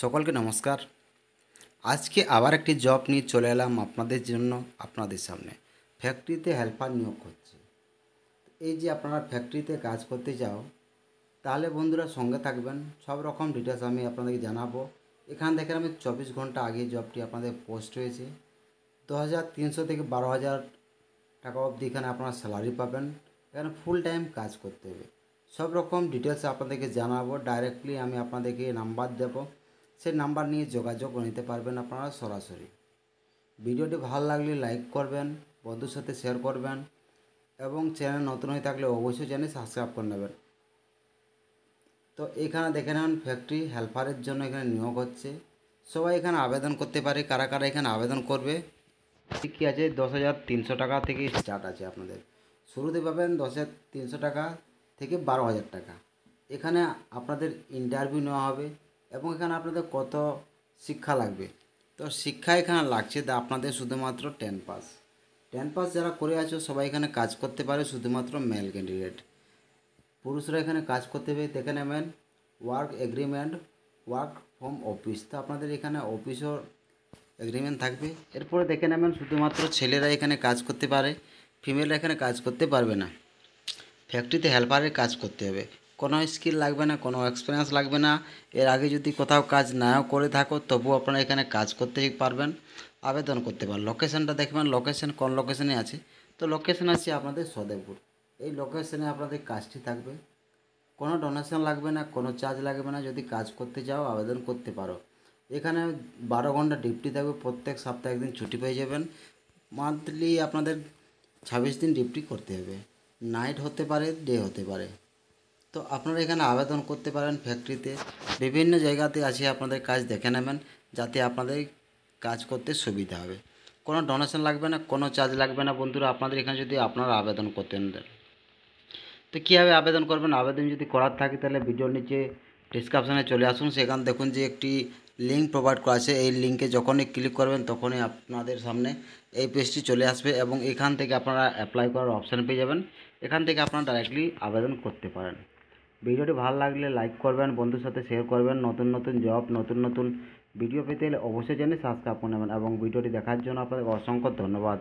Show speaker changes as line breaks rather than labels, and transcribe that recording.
সকলকে নমস্কার আজকে আবার একটি জব নিয়ে চলে এলাম আপনাদের জন্য আপনাদের সামনে ফ্যাক্টরিতে হেল্পার নিয়োগ করছে এই যে আপনারা ফ্যাক্টরিতে কাজ করতে যাও তাহলে বন্ধুরা সঙ্গে থাকবেন সব রকম ডিটেলস আমি আপনাদেরকে জানাবো এখান থেকে আমি চব্বিশ ঘন্টা আগে জবটি আপনাদের পোস্ট হয়েছে দু হাজার তিনশো থেকে বারো হাজার টাকা অবধি এখানে আপনারা স্যালারি পাবেন এখানে ফুল টাইম কাজ করতে হবে সব রকম ডিটেলস আপনাদেরকে জানাবো ডাইরেক্টলি আমি আপনাদেরকে নাম্বার দেবো সে নাম্বার নিয়ে যোগাযোগ নিতে পারবেন আপনারা সরাসরি ভিডিওটি ভালো লাগলে লাইক করবেন বন্ধুর সাথে শেয়ার করবেন এবং চ্যানেল নতুন হয়ে থাকলে অবশ্যই চ্যানেল সাবস্ক্রাইব করে নেবেন তো এখানে দেখে নেন ফ্যাক্টরি হেল্পারের জন্য এখানে নিয়োগ হচ্ছে সবাই এখানে আবেদন করতে পারে কারা কারা এখানে আবেদন করবে কী আছে দশ হাজার তিনশো টাকা থেকে স্টার্ট আছে আপনাদের শুরুতে পাবেন দশ হাজার তিনশো টাকা থেকে বারো হাজার টাকা এখানে আপনাদের ইন্টারভিউ নেওয়া হবে এবং এখানে আপনাদের কত শিক্ষা লাগবে তো শিক্ষা এখানে লাগছে তা আপনাদের শুধুমাত্র টেন পাস টেন পাস যারা করে আছো সবাই এখানে কাজ করতে পারে শুধুমাত্র মেল ক্যান্ডিডেট পুরুষরা এখানে কাজ করতে পারে দেখে নেবেন work agreement work from office তো আপনাদের এখানে অফিসও এগ্রিমেন্ট থাকবে এরপরে দেখে নেবেন শুধুমাত্র ছেলেরা এখানে কাজ করতে পারে ফিমেলরা এখানে কাজ করতে পারবে না ফ্যাক্টরিতে হেল্পারের কাজ করতে হবে কোনো স্কিল লাগবে না কোনো এক্সপিরিয়েন্স লাগবে না এর আগে যদি কোথাও কাজ নাও করে থাকো তবুও আপনারা এখানে কাজ করতে পারবেন আবেদন করতে পারেন লোকেশানটা দেখবেন লোকেশান কোন লোকেশানে আছে তো লোকেশান আছে আপনাদের সদেবপুর এই লোকেশানে আপনাদের কাজটি থাকবে কোনো ডোনেশন লাগবে না কোনো চার্জ লাগবে না যদি কাজ করতে যাও আবেদন করতে পারো এখানে বারো ঘন্টা ডিউটি থাকবে প্রত্যেক সপ্তাহে একদিন ছুটি পেয়ে যাবেন মান্থলি আপনাদের ছাব্বিশ দিন ডিউটি করতে হবে নাইট হতে পারে ডে হতে পারে তো আপনারা এখানে আবেদন করতে পারেন ফ্যাক্টরিতে বিভিন্ন জায়গাতে আছে আপনাদের কাজ দেখে নেবেন যাতে আপনাদের কাজ করতে সুবিধা হবে কোনো ডোনেশন লাগবে না কোনো চার্জ লাগবে না বন্ধুরা আপনাদের এখানে যদি আপনারা আবেদন করতেন তো কীভাবে আবেদন করবেন আবেদন যদি করার থাকে তাহলে ভিডিওর নিচে ডিসক্রিপশানে চলে আসুন সেখানে দেখুন যে একটি লিঙ্ক প্রোভাইড করা আছে এই লিঙ্কে যখনই ক্লিক করবেন তখনই আপনাদের সামনে এই পেজটি চলে আসবে এবং এখান থেকে আপনারা অ্যাপ্লাই করার অপশান পেয়ে যাবেন এখান থেকে আপনারা ডাইরেক্টলি আবেদন করতে পারেন ভিডিওটি ভালো লাগলে লাইক করবেন বন্ধুর সাথে শেয়ার করবেন নতুন নতুন জব নতুন নতুন ভিডিও পেতে হলে অবশ্যই জানিয়ে সাবস্ক্রাইব করে নেবেন এবং ভিডিওটি দেখার জন্য আপনাদের অসংখ্য ধন্যবাদ